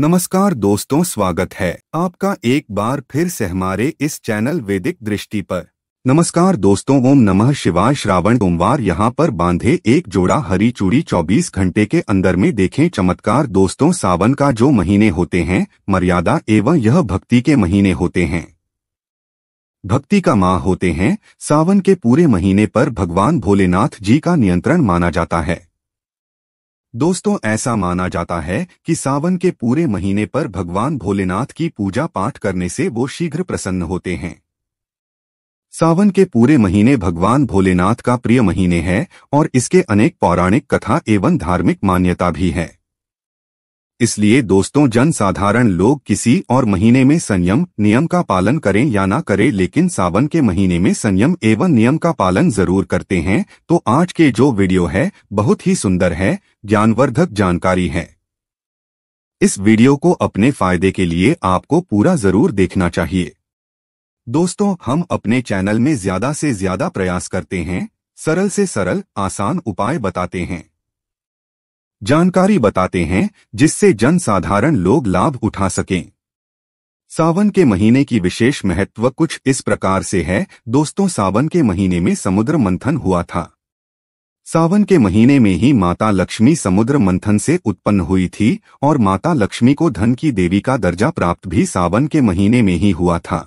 नमस्कार दोस्तों स्वागत है आपका एक बार फिर से हमारे इस चैनल वैदिक दृष्टि पर नमस्कार दोस्तों ओम नमः शिवाय श्रावण सोमवार यहाँ पर बांधे एक जोड़ा हरी चूड़ी 24 घंटे के अंदर में देखें चमत्कार दोस्तों सावन का जो महीने होते हैं मर्यादा एवं यह भक्ति के महीने होते हैं भक्ति का माह होते हैं सावन के पूरे महीने पर भगवान भोलेनाथ जी का नियंत्रण माना जाता है दोस्तों ऐसा माना जाता है कि सावन के पूरे महीने पर भगवान भोलेनाथ की पूजा पाठ करने से वो शीघ्र प्रसन्न होते हैं सावन के पूरे महीने भगवान भोलेनाथ का प्रिय महीने है और इसके अनेक पौराणिक कथा एवं धार्मिक मान्यता भी है इसलिए दोस्तों जन साधारण लोग किसी और महीने में संयम नियम का पालन करें या ना करें लेकिन सावन के महीने में संयम एवं नियम का पालन जरूर करते हैं तो आज के जो वीडियो है बहुत ही सुंदर है ज्ञानवर्धक जानकारी है इस वीडियो को अपने फायदे के लिए आपको पूरा जरूर देखना चाहिए दोस्तों हम अपने चैनल में ज्यादा से ज्यादा प्रयास करते हैं सरल से सरल आसान उपाय बताते हैं जानकारी बताते हैं जिससे जनसाधारण लोग लाभ उठा सकें सावन के महीने की विशेष महत्व कुछ इस प्रकार से है दोस्तों सावन के महीने में समुद्र मंथन हुआ था सावन के महीने में ही माता लक्ष्मी समुद्र मंथन से उत्पन्न हुई थी और माता लक्ष्मी को धन की देवी का दर्जा प्राप्त भी सावन के महीने में ही हुआ था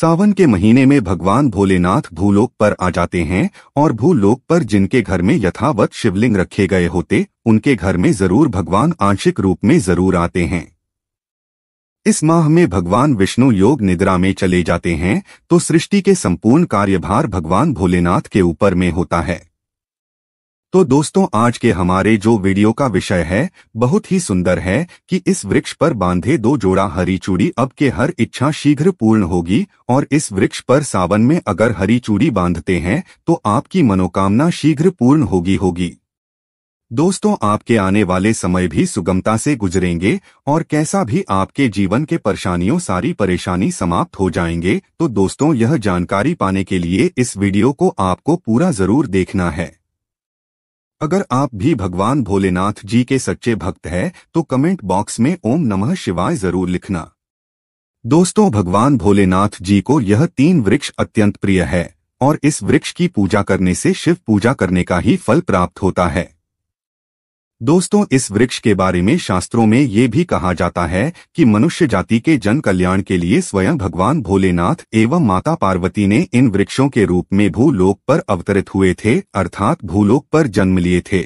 सावन के महीने में भगवान भोलेनाथ भूलोक पर आ जाते हैं और भूलोक पर जिनके घर में यथावत शिवलिंग रखे गए होते उनके घर में जरूर भगवान आंशिक रूप में जरूर आते हैं इस माह में भगवान विष्णु योग निद्रा में चले जाते हैं तो सृष्टि के संपूर्ण कार्यभार भगवान भोलेनाथ के ऊपर में होता है तो दोस्तों आज के हमारे जो वीडियो का विषय है बहुत ही सुंदर है कि इस वृक्ष पर बांधे दो जोड़ा हरी चूड़ी अब के हर इच्छा शीघ्र पूर्ण होगी और इस वृक्ष पर सावन में अगर हरी चूड़ी बांधते हैं तो आपकी मनोकामना शीघ्र पूर्ण होगी होगी दोस्तों आपके आने वाले समय भी सुगमता से गुजरेंगे और कैसा भी आपके जीवन के परेशानियों सारी परेशानी समाप्त हो जाएंगे तो दोस्तों यह जानकारी पाने के लिए इस वीडियो को आपको पूरा जरूर देखना है अगर आप भी भगवान भोलेनाथ जी के सच्चे भक्त हैं तो कमेंट बॉक्स में ओम नमः शिवाय जरूर लिखना दोस्तों भगवान भोलेनाथ जी को यह तीन वृक्ष अत्यंत प्रिय है और इस वृक्ष की पूजा करने से शिव पूजा करने का ही फल प्राप्त होता है दोस्तों इस वृक्ष के बारे में शास्त्रों में ये भी कहा जाता है कि मनुष्य जाति के जन कल्याण के लिए स्वयं भगवान भोलेनाथ एवं माता पार्वती ने इन वृक्षों के रूप में भूलोक पर अवतरित हुए थे अर्थात भूलोक पर जन्म लिए थे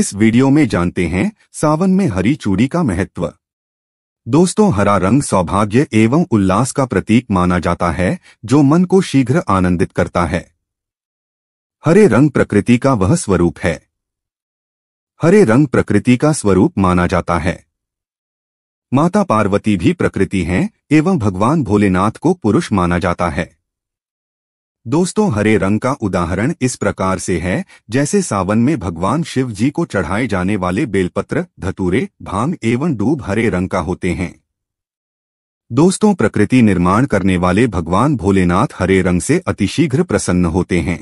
इस वीडियो में जानते हैं सावन में हरी चूड़ी का महत्व दोस्तों हरा रंग सौभाग्य एवं उल्लास का प्रतीक माना जाता है जो मन को शीघ्र आनंदित करता है हरे रंग प्रकृति का वह स्वरूप है हरे रंग प्रकृति का स्वरूप माना जाता है माता पार्वती भी प्रकृति हैं एवं भगवान भोलेनाथ को पुरुष माना जाता है दोस्तों हरे रंग का उदाहरण इस प्रकार से है जैसे सावन में भगवान शिव जी को चढ़ाए जाने वाले बेलपत्र धतूरे भांग एवं डूब हरे रंग का होते हैं दोस्तों प्रकृति निर्माण करने वाले भगवान भोलेनाथ हरे रंग से अतिशीघ्र प्रसन्न होते हैं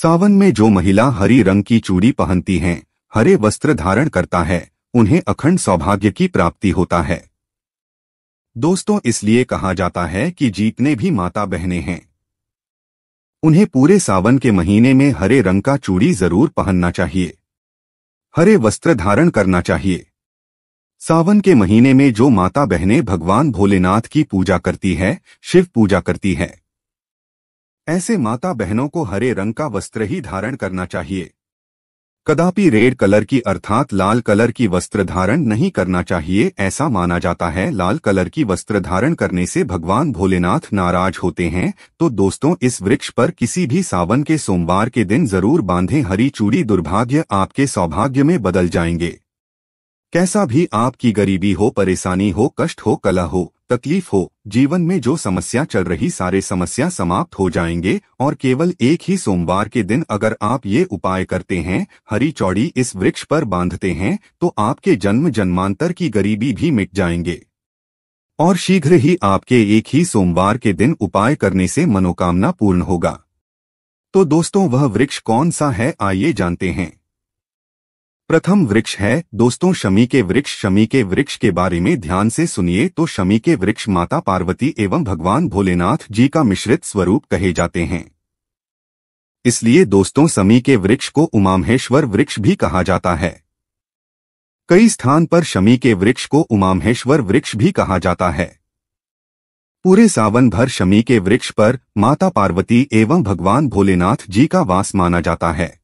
सावन में जो महिला हरी रंग की चूड़ी पहनती हैं हरे वस्त्र धारण करता है उन्हें अखंड सौभाग्य की प्राप्ति होता है दोस्तों इसलिए कहा जाता है कि जीतने भी माता बहने हैं उन्हें पूरे सावन के महीने में हरे रंग का चूड़ी जरूर पहनना चाहिए हरे वस्त्र धारण करना चाहिए सावन के महीने में जो माता बहनें भगवान भोलेनाथ की पूजा करती है शिव पूजा करती है ऐसे माता बहनों को हरे रंग का वस्त्र ही धारण करना चाहिए कदापि रेड कलर की अर्थात लाल कलर की वस्त्र धारण नहीं करना चाहिए ऐसा माना जाता है लाल कलर की वस्त्र धारण करने से भगवान भोलेनाथ नाराज होते हैं तो दोस्तों इस वृक्ष पर किसी भी सावन के सोमवार के दिन जरूर बांधे हरी चूड़ी दुर्भाग्य आपके सौभाग्य में बदल जाएंगे कैसा भी आपकी गरीबी हो परेशानी हो कष्ट हो कला हो तकलीफ हो जीवन में जो समस्या चल रही सारे समस्या समाप्त हो जाएंगे और केवल एक ही सोमवार के दिन अगर आप ये उपाय करते हैं हरी चौड़ी इस वृक्ष पर बांधते हैं तो आपके जन्म जन्मांतर की गरीबी भी मिट जाएंगे और शीघ्र ही आपके एक ही सोमवार के दिन उपाय करने से मनोकामना पूर्ण होगा तो दोस्तों वह वृक्ष कौन सा है आइए जानते हैं प्रथम वृक्ष है दोस्तों शमी के वृक्ष शमी के वृक्ष के बारे में ध्यान से सुनिए तो शमी के वृक्ष माता पार्वती एवं भगवान भोलेनाथ जी का मिश्रित स्वरूप कहे जाते हैं इसलिए दोस्तों समी के वृक्ष को उमामहेश्वर वृक्ष भी कहा जाता है कई स्थान पर शमी के वृक्ष को उमामहेश्वर वृक्ष भी कहा जाता है पूरे सावन भर शमी के वृक्ष पर माता पार्वती एवं भगवान भोलेनाथ जी का वास माना जाता है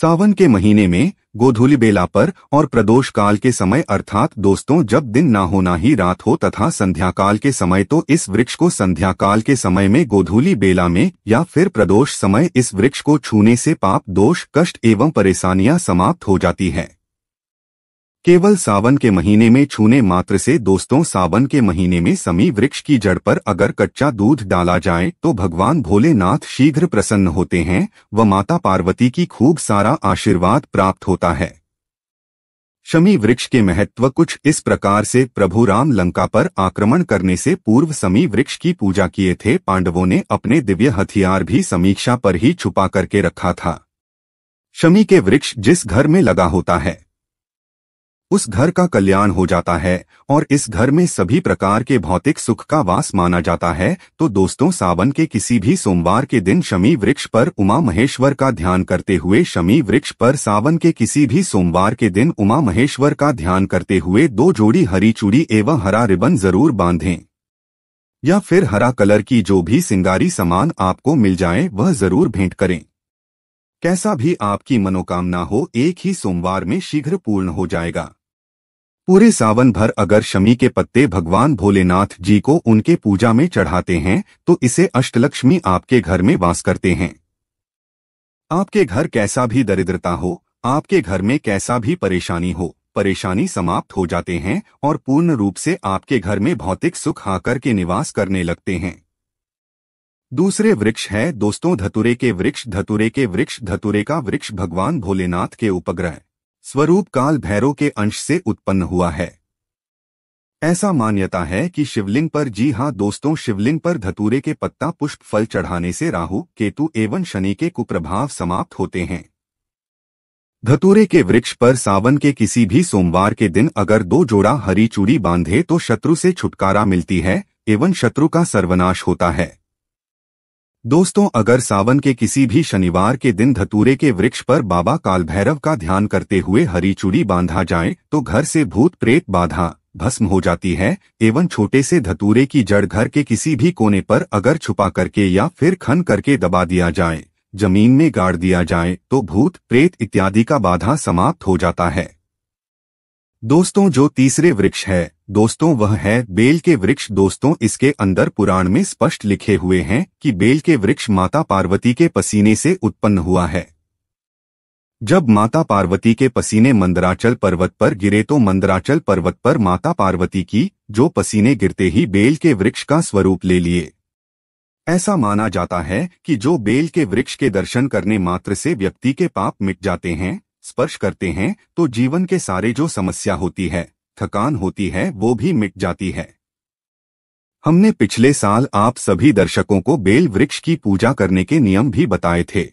सावन के महीने में गोधूली बेला पर और प्रदोष काल के समय अर्थात दोस्तों जब दिन ना होना ही रात हो तथा संध्या काल के समय तो इस वृक्ष को संध्या काल के समय में गोधूली बेला में या फिर प्रदोष समय इस वृक्ष को छूने से पाप दोष कष्ट एवं परेशानियां समाप्त हो जाती है केवल सावन के महीने में छूने मात्र से दोस्तों सावन के महीने में समी वृक्ष की जड़ पर अगर कच्चा दूध डाला जाए तो भगवान भोलेनाथ शीघ्र प्रसन्न होते हैं व माता पार्वती की खूब सारा आशीर्वाद प्राप्त होता है शमी वृक्ष के महत्व कुछ इस प्रकार से प्रभु राम लंका पर आक्रमण करने से पूर्व समी वृक्ष की पूजा किए थे पांडवों ने अपने दिव्य हथियार भी समीक्षा पर ही छुपा करके रखा था शमी के वृक्ष जिस घर में लगा होता है उस घर का कल्याण हो जाता है और इस घर में सभी प्रकार के भौतिक सुख का वास माना जाता है तो दोस्तों सावन के किसी भी सोमवार के दिन शमी वृक्ष पर उमा महेश्वर का ध्यान करते हुए शमी वृक्ष पर सावन के किसी भी सोमवार के दिन उमा महेश्वर का ध्यान करते हुए दो जोड़ी हरी चूड़ी एवं हरा रिबन जरूर बांधे या फिर हरा कलर की जो भी सिंगारी सामान आपको मिल जाए वह जरूर भेंट करें कैसा भी आपकी मनोकामना हो एक ही सोमवार में शीघ्र पूर्ण हो जाएगा पूरे सावन भर अगर शमी के पत्ते भगवान भोलेनाथ जी को उनके पूजा में चढ़ाते हैं तो इसे अष्टलक्ष्मी आपके घर में वास करते हैं आपके घर कैसा भी दरिद्रता हो आपके घर में कैसा भी परेशानी हो परेशानी समाप्त हो जाते हैं और पूर्ण रूप से आपके घर में भौतिक सुख आकर के निवास करने लगते हैं दूसरे वृक्ष है दोस्तों धतुरे के वृक्ष धतुरे के वृक्ष धतुरे का वृक्ष भगवान भोलेनाथ के उपग्रह स्वरूप काल भैरव के अंश से उत्पन्न हुआ है ऐसा मान्यता है कि शिवलिंग पर जी हाँ दोस्तों शिवलिंग पर धतूरे के पत्ता पुष्प फल चढ़ाने से राहु केतु एवं शनि के कुप्रभाव समाप्त होते हैं धतूरे के वृक्ष पर सावन के किसी भी सोमवार के दिन अगर दो जोड़ा हरी चूड़ी बांधे तो शत्रु से छुटकारा मिलती है एवं शत्रु का सर्वनाश होता है दोस्तों अगर सावन के किसी भी शनिवार के दिन धतूरे के वृक्ष पर बाबा काल भैरव का ध्यान करते हुए हरी चूड़ी बांधा जाए तो घर से भूत प्रेत बाधा भस्म हो जाती है एवं छोटे से धतूरे की जड़ घर के किसी भी कोने पर अगर छुपा करके या फिर खन करके दबा दिया जाए जमीन में गाड़ दिया जाए तो भूत प्रेत इत्यादि का बाधा समाप्त हो जाता है दोस्तों जो तीसरे वृक्ष है दोस्तों वह है बेल के वृक्ष दोस्तों इसके अंदर पुराण में स्पष्ट लिखे हुए हैं कि बेल के वृक्ष माता पार्वती के पसीने से उत्पन्न हुआ है जब माता पार्वती के पसीने मंदराचल पर्वत पर गिरे तो मंदराचल पर्वत पर माता पार्वती की जो पसीने गिरते ही बेल के वृक्ष का स्वरूप ले लिए ऐसा माना जाता है कि जो बेल के वृक्ष के दर्शन करने मात्र से व्यक्ति के पाप मिट जाते हैं स्पर्श करते हैं तो जीवन के सारे जो समस्या होती है थकान होती है वो भी मिट जाती है हमने पिछले साल आप सभी दर्शकों को बेल वृक्ष की पूजा करने के नियम भी बताए थे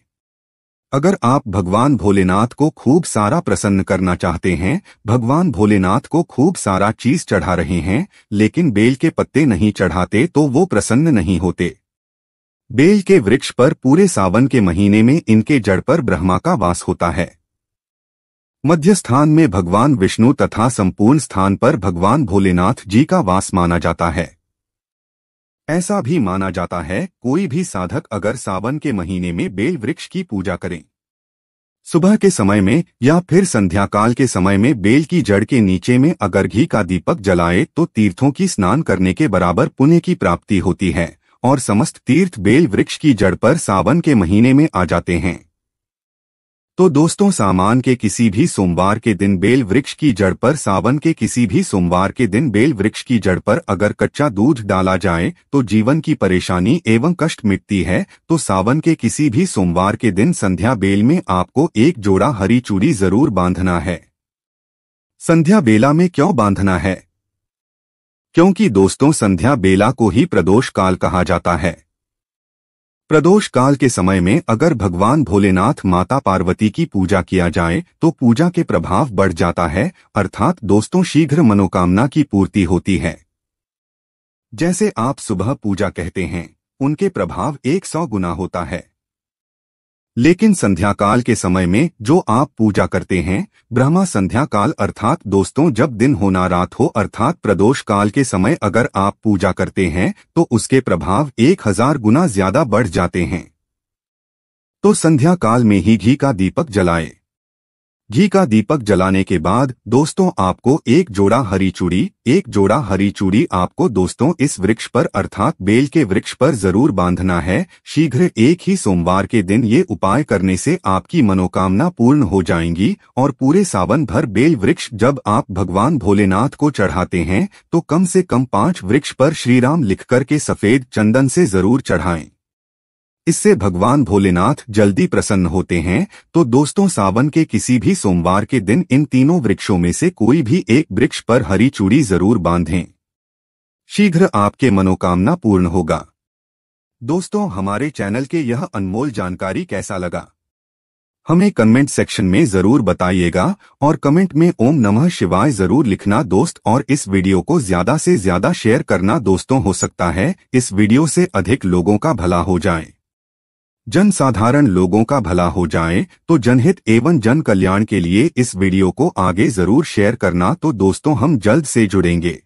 अगर आप भगवान भोलेनाथ को खूब सारा प्रसन्न करना चाहते हैं भगवान भोलेनाथ को खूब सारा चीज चढ़ा रहे हैं लेकिन बेल के पत्ते नहीं चढ़ाते तो वो प्रसन्न नहीं होते बेल के वृक्ष पर पूरे सावन के महीने में इनके जड़ पर ब्रह्मा का वास होता है मध्य स्थान में भगवान विष्णु तथा संपूर्ण स्थान पर भगवान भोलेनाथ जी का वास माना जाता है ऐसा भी माना जाता है कोई भी साधक अगर सावन के महीने में बेल वृक्ष की पूजा करें सुबह के समय में या फिर संध्याकाल के समय में बेल की जड़ के नीचे में अगर घी का दीपक जलाए तो तीर्थों की स्नान करने के बराबर पुण्य की प्राप्ति होती है और समस्त तीर्थ बेल वृक्ष की जड़ पर सावन के महीने में आ जाते हैं तो दोस्तों सामान के किसी भी सोमवार के दिन बेल वृक्ष की जड़ पर सावन के किसी भी सोमवार के दिन बेल वृक्ष की जड़ पर अगर कच्चा दूध डाला जाए तो जीवन की परेशानी एवं कष्ट मिटती है तो सावन के किसी भी सोमवार के दिन संध्या बेल में आपको एक जोड़ा हरी चूड़ी जरूर बांधना है संध्या बेला में क्यों बांधना है क्योंकि दोस्तों संध्या बेला को ही प्रदोष काल कहा जाता है प्रदोष काल के समय में अगर भगवान भोलेनाथ माता पार्वती की पूजा किया जाए तो पूजा के प्रभाव बढ़ जाता है अर्थात दोस्तों शीघ्र मनोकामना की पूर्ति होती है जैसे आप सुबह पूजा कहते हैं उनके प्रभाव एक सौ गुना होता है लेकिन संध्याकाल के समय में जो आप पूजा करते हैं ब्रह्मा संध्या काल अर्थात दोस्तों जब दिन होना रात हो अर्थात प्रदोष काल के समय अगर आप पूजा करते हैं तो उसके प्रभाव एक हजार गुना ज्यादा बढ़ जाते हैं तो संध्या काल में ही घी का दीपक जलाएं। घी का दीपक जलाने के बाद दोस्तों आपको एक जोड़ा हरी चूड़ी एक जोड़ा हरी चूड़ी आपको दोस्तों इस वृक्ष पर अर्थात बेल के वृक्ष पर जरूर बांधना है शीघ्र एक ही सोमवार के दिन ये उपाय करने से आपकी मनोकामना पूर्ण हो जाएंगी और पूरे सावन भर बेल वृक्ष जब आप भगवान भोलेनाथ को चढ़ाते हैं तो कम से कम पांच वृक्ष पर श्रीराम लिख करके सफेद चंदन से जरूर चढ़ाएं इससे भगवान भोलेनाथ जल्दी प्रसन्न होते हैं तो दोस्तों सावन के किसी भी सोमवार के दिन इन तीनों वृक्षों में से कोई भी एक वृक्ष पर हरी चूड़ी जरूर बांधें शीघ्र आपके मनोकामना पूर्ण होगा दोस्तों हमारे चैनल के यह अनमोल जानकारी कैसा लगा हमें कमेंट सेक्शन में जरूर बताइएगा और कमेंट में ओम नमः शिवाय जरूर लिखना दोस्त और इस वीडियो को ज्यादा से ज्यादा शेयर करना दोस्तों हो सकता है इस वीडियो से अधिक लोगों का भला हो जाए जन साधारण लोगों का भला हो जाए तो जनहित एवं जन कल्याण के लिए इस वीडियो को आगे जरूर शेयर करना तो दोस्तों हम जल्द से जुड़ेंगे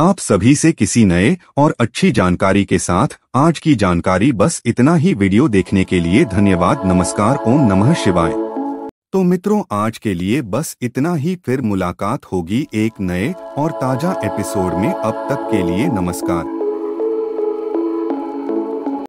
आप सभी से किसी नए और अच्छी जानकारी के साथ आज की जानकारी बस इतना ही वीडियो देखने के लिए धन्यवाद नमस्कार ओम नमः शिवाय तो मित्रों आज के लिए बस इतना ही फिर मुलाकात होगी एक नए और ताजा एपिसोड में अब तक के लिए नमस्कार